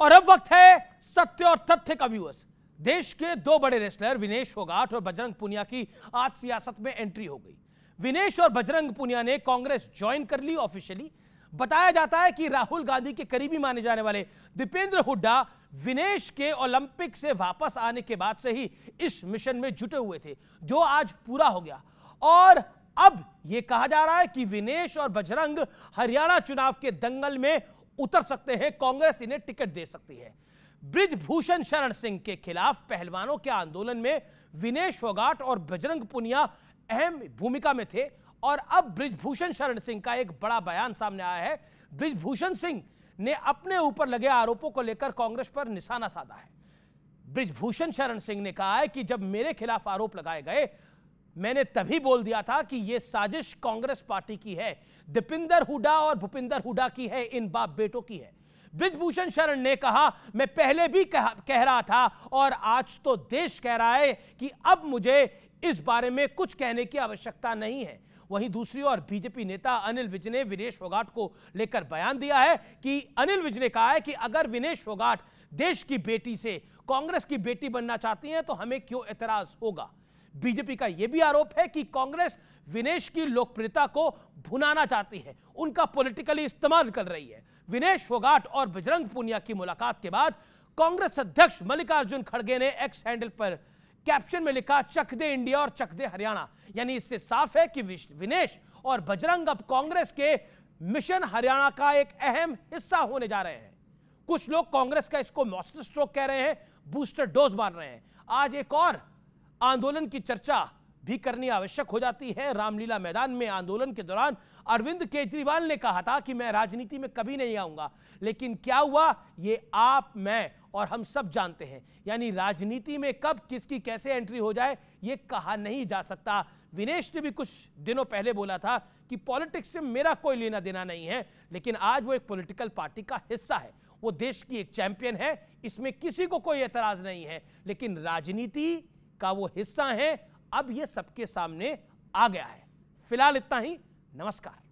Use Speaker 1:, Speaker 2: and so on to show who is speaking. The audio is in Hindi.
Speaker 1: और अब वक्त है सत्य और तथ्य का व्यूअर्स देश के दो बड़े रेसलर विनेश होगाट और बजरंग पुनिया की आज सियासत में एंट्री हो गई विनेश और बजरंग पुनिया ने कांग्रेस ज्वाइन कर ली ऑफिशियली बताया जाता है कि राहुल गांधी के करीबी माने जाने वाले दीपेंद्र हुड्डा विनेश के ओलंपिक से वापस आने के बाद से ही इस मिशन में जुटे हुए थे जो आज पूरा हो गया और अब यह कहा जा रहा है कि विनेश और बजरंग हरियाणा चुनाव के दंगल में उतर सकते हैं कांग्रेस इन्हें टिकट दे सकती है ब्रिजभूषण शरण सिंह के खिलाफ पहलवानों के आंदोलन में विनेश होगाट और बजरंग पुनिया अहम भूमिका में थे और अब ब्रिजभूषण शरण सिंह का एक बड़ा बयान सामने आया है ब्रिजभूषण सिंह ने अपने ऊपर लगे आरोपों को लेकर कांग्रेस पर निशाना साधा है ब्रिजभूषण शरण सिंह ने कहा है कि जब मेरे खिलाफ आरोप लगाए गए मैंने तभी बोल दिया था कि यह साजिश कांग्रेस पार्टी की है दीपिंदर हुडा और भूपिंदर हुडा की है इन बाप बेटों की है ब्रिजभूषण शरण ने कहा मैं पहले भी कह, कह रहा था और आज तो देश कह रहा है कि अब मुझे इस बारे में कुछ कहने की आवश्यकता नहीं है वहीं दूसरी ओर बीजेपी नेता अनिल विज ने विनेश फोगाट को लेकर बयान दिया है कि अनिल विज ने कहा है कि अगर विनेश फोगाट देश की बेटी से कांग्रेस की बेटी बनना चाहती हैं तो हमें क्यों एतराज होगा बीजेपी का यह भी आरोप है कि कांग्रेस विनेश की लोकप्रियता को भुनाना चाहती है उनका पॉलिटिकली इस्तेमाल कर रही है विनेश फोगाट और बजरंग पुनिया की मुलाकात के बाद कांग्रेस अध्यक्ष मल्लिकार्जुन खड़गे ने एक्स हैंडल पर कैप्शन में लिखा चक दे इंडिया और चक दे हरियाणा यानी इससे साफ है कि विनेश और बजरंग अब कांग्रेस के मिशन हरियाणा का एक अहम हिस्सा होने जा रहे हैं कुछ लोग कांग्रेस का इसको मॉस्टर स्ट्रोक कह रहे हैं बूस्टर डोज मान रहे हैं आज एक और आंदोलन की चर्चा भी करनी आवश्यक हो जाती है रामलीला मैदान में आंदोलन के दौरान अरविंद केजरीवाल ने कहा था कि मैं राजनीति में कभी नहीं आऊंगा लेकिन क्या हुआ ये आप मैं और हम सब जानते हैं यानी राजनीति में कब किसकी कैसे एंट्री हो जाए ये कहा नहीं जा सकता विनेश ने भी कुछ दिनों पहले बोला था कि पॉलिटिक्स से मेरा कोई लेना देना नहीं है लेकिन आज वो एक पोलिटिकल पार्टी का हिस्सा है वो देश की एक चैंपियन है इसमें किसी को कोई एतराज नहीं है लेकिन राजनीति का वो हिस्सा हैं अब ये सबके सामने आ गया है फिलहाल इतना ही नमस्कार